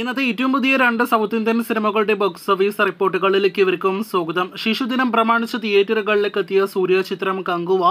ഇന്നത്തെ ഏറ്റവും പുതിയ രണ്ട് സൗത്ത് ഇന്ത്യൻ സിനിമകളുടെ ബോക്സ് ഓഫീസ് റിപ്പോർട്ടുകളിലേക്ക് ഇവർക്കും സ്വാഗതം ശിശുദിനം പ്രമാണിച്ച് തിയേറ്ററുകളിലേക്ക് എത്തിയ സൂര്യ ചിത്രം കങ്കുവ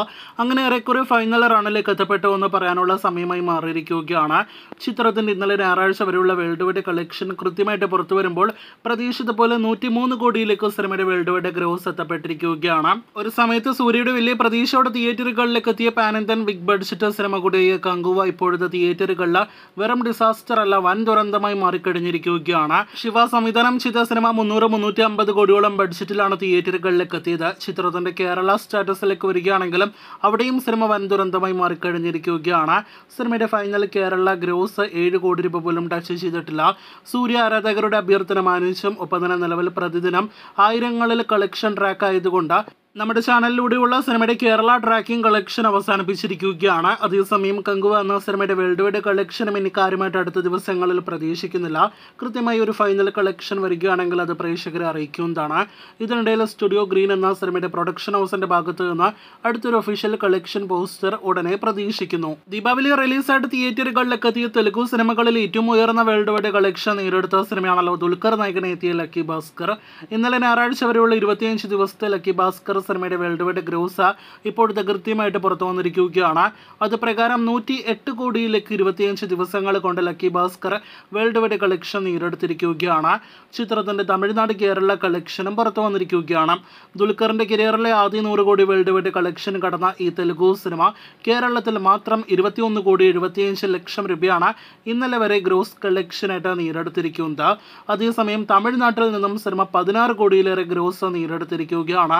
അങ്ങനെ ഏറെക്കുറെ ഫൈനൽ റണിലേക്ക് എത്തപ്പെട്ടു എന്ന് പറയാനുള്ള സമയമായി മാറിയിരിക്കുകയാണ് ചിത്രത്തിന്റെ ഇന്നലെ ഞായറാഴ്ച വരെയുള്ള വേൾഡ് വൈഡ് കളക്ഷൻ കൃത്യമായിട്ട് പുറത്തു വരുമ്പോൾ പ്രതീക്ഷിത പോലെ നൂറ്റിമൂന്ന് കോടിയിലേക്ക് സിനിമയുടെ വേൾഡ് വൈഡ് ഗ്രോസ് എത്തപ്പെട്ടിരിക്കുകയാണ് ഒരു സമയത്ത് സൂര്യയുടെ വലിയ പ്രതീക്ഷയോടെ തിയേറ്ററുകളിലേക്ക് എത്തിയ പാനന്തൻ ബിഗ് ബഡ്ജറ്റ് സിനിമ കൂടിയ കങ്കുവ ഇപ്പോഴത്തെ തിയേറ്ററുകളിൽ വെറും ഡിസാസ്റ്റർ അല്ല വൻ ദുരന്തമായി മാറിക്കിട കീഴടങ്ങിയിരിക്കുകയാണ് ശിവ സംവിധാനം ചെയ്ത സിനിമ മുന്നൂറ് മുന്നൂറ്റി അമ്പത് കോടിയോളം ബഡ്ജറ്റിലാണ് തിയേറ്ററുകളിലേക്ക് എത്തിയത് ചിത്രത്തിന്റെ കേരള സ്റ്റാറ്റസിലേക്ക് വരികയാണെങ്കിലും അവിടെയും സിനിമ വൻ ദുരന്തമായി മാറിക്കഴിഞ്ഞിരിക്കുകയാണ് സിനിമയുടെ ഫൈനൽ കേരള ഗ്രോസ് ഏഴ് കോടി രൂപ പോലും ടച്ച് ചെയ്തിട്ടില്ല സൂര്യ ആരാധകരുടെ അഭ്യർത്ഥന മാനിച്ചും ഒപ്പം തന്നെ നിലവിൽ പ്രതിദിനം ആയിരങ്ങളിൽ കളക്ഷൻ ട്രാക്ക് ആയതുകൊണ്ട് നമ്മുടെ ചാനലിലൂടെയുള്ള സിനിമയുടെ കേരള ട്രാക്കിംഗ് കളക്ഷൻ അവസാനിപ്പിച്ചിരിക്കുകയാണ് അതേസമയം കങ്കുവ എന്ന സിനിമയുടെ വേൾഡ് വൈഡ് കളക്ഷനും ഇനി കാര്യമായിട്ട് അടുത്ത ദിവസങ്ങളിൽ പ്രതീക്ഷിക്കുന്നില്ല കൃത്യമായി ഒരു ഫൈനൽ കളക്ഷൻ വരികയാണെങ്കിൽ അത് പ്രേക്ഷകരെ അറിയിക്കുന്നതാണ് ഇതിനിടയിൽ സ്റ്റുഡിയോ ഗ്രീൻ എന്ന സിനിമയുടെ പ്രൊഡക്ഷൻ ഹൗസിന്റെ ഭാഗത്ത് നിന്ന് അടുത്തൊരു ഒഫീഷ്യൽ കളക്ഷൻ പോസ്റ്റർ ഉടനെ പ്രതീക്ഷിക്കുന്നു ദീപാവലി റിലീസായിട്ട് തിയേറ്ററുകളിലെത്തിയ തെലുഗു സിനിമകളിൽ ഏറ്റവും ഉയർന്ന വേൾഡ് വൈഡ് കളക്ഷൻ നേരിടുത്ത സിനിമയാണല്ലോ ദുൽഖർ നായകനെ എത്തിയ ലക്കി ഭാസ്കർ ഇന്നലെ ഞായറാഴ്ച വരെയുള്ള ഇരുപത്തിയഞ്ച് ദിവസത്തെ lucky Bhaskar Santhosh world wide gross ഇപ്പോഴത്തെ കൃത്യമായിട്ട് പുറത്തു വന്നിരിക്കുകയാണ് അത് പ്രകാരം നൂറ്റി എട്ട് കോടിയിലേക്ക് ഇരുപത്തിയഞ്ച് ദിവസങ്ങൾ കൊണ്ട് lucky Bhaskar world wide collection നേടിയെടുത്തിരിക്കുകയാണ് ചിത്രത്തിൻ്റെ തമിഴ്നാട് കേരള കളക്ഷനും പുറത്തു വന്നിരിക്കുകയാണ് ദുൽഖറിൻ്റെ കരിയറിലെ ആദ്യ നൂറ് കോടി വേൾഡ് വൈഡ് കളക്ഷൻ കടന്ന ഈ തെലുഗു സിനിമ കേരളത്തിൽ മാത്രം ഇരുപത്തിയൊന്ന് കോടി എഴുപത്തിയഞ്ച് ലക്ഷം രൂപയാണ് ഇന്നലെ വരെ ഗ്രോസ് കളക്ഷനായിട്ട് നേടിയെടുത്തിരിക്കുന്നത് അതേസമയം തമിഴ്നാട്ടിൽ നിന്നും സിനിമ പതിനാറ് കോടിയിലേറെ ഗ്രോസ് നേടിയെടുത്തിരിക്കുകയാണ്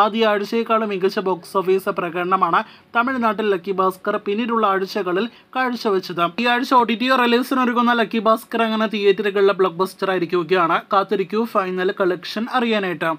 ആ ആദ്യ ആഴ്ചയേക്കാളും മികച്ച ബോക്സ് ഓഫീസ് പ്രകടനമാണ് തമിഴ്നാട്ടിൽ ലക്കി ഭാസ്കർ പിന്നീടുള്ള ആഴ്ചകളിൽ കാഴ്ചവെച്ചത് ഈ ആഴ്ച ഒ ടി ടി റിലീസിനൊരുങ്ങുന്ന ലക്കി ഭാസ്കർ അങ്ങനെ തിയേറ്ററുകളിലെ ബ്ലോക്ക് ബസ്റ്റർ ആയിരിക്കുകയാണ് കാത്തിരിക്കൂ ഫൈനൽ കളക്ഷൻ അറിയാനായിട്ട്